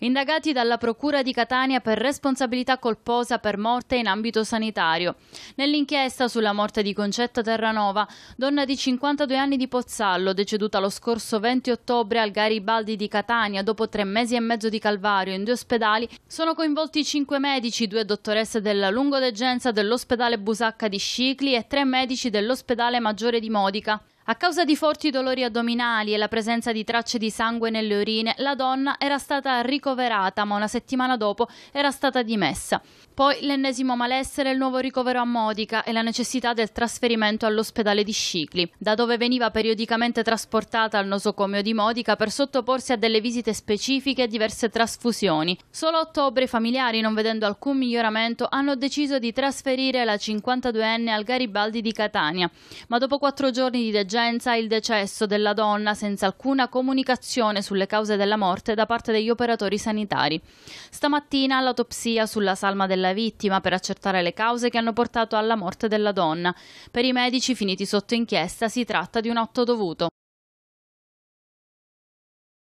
indagati dalla Procura di Catania per responsabilità colposa per morte in ambito sanitario. Nell'inchiesta sulla morte di Concetta Terranova, donna di 52 anni di Pozzallo, deceduta lo scorso 20 ottobre al Garibaldi di Catania dopo tre mesi e mezzo di calvario in due ospedali, sono coinvolti cinque medici, due dottoresse della lungodegenza dell'ospedale Busacca di Scicli e tre medici dell'ospedale Maggiore di Modica. A causa di forti dolori addominali e la presenza di tracce di sangue nelle urine, la donna era stata ricoverata, ma una settimana dopo era stata dimessa. Poi l'ennesimo malessere, il nuovo ricovero a Modica e la necessità del trasferimento all'ospedale di Scicli, da dove veniva periodicamente trasportata al nosocomio di Modica per sottoporsi a delle visite specifiche e diverse trasfusioni. Solo a ottobre i familiari, non vedendo alcun miglioramento, hanno deciso di trasferire la 52enne al Garibaldi di Catania, ma dopo quattro giorni di degenerazione d'urgenza il decesso della donna senza alcuna comunicazione sulle cause della morte da parte degli operatori sanitari. Stamattina l'autopsia sulla salma della vittima per accertare le cause che hanno portato alla morte della donna. Per i medici finiti sotto inchiesta si tratta di un atto dovuto.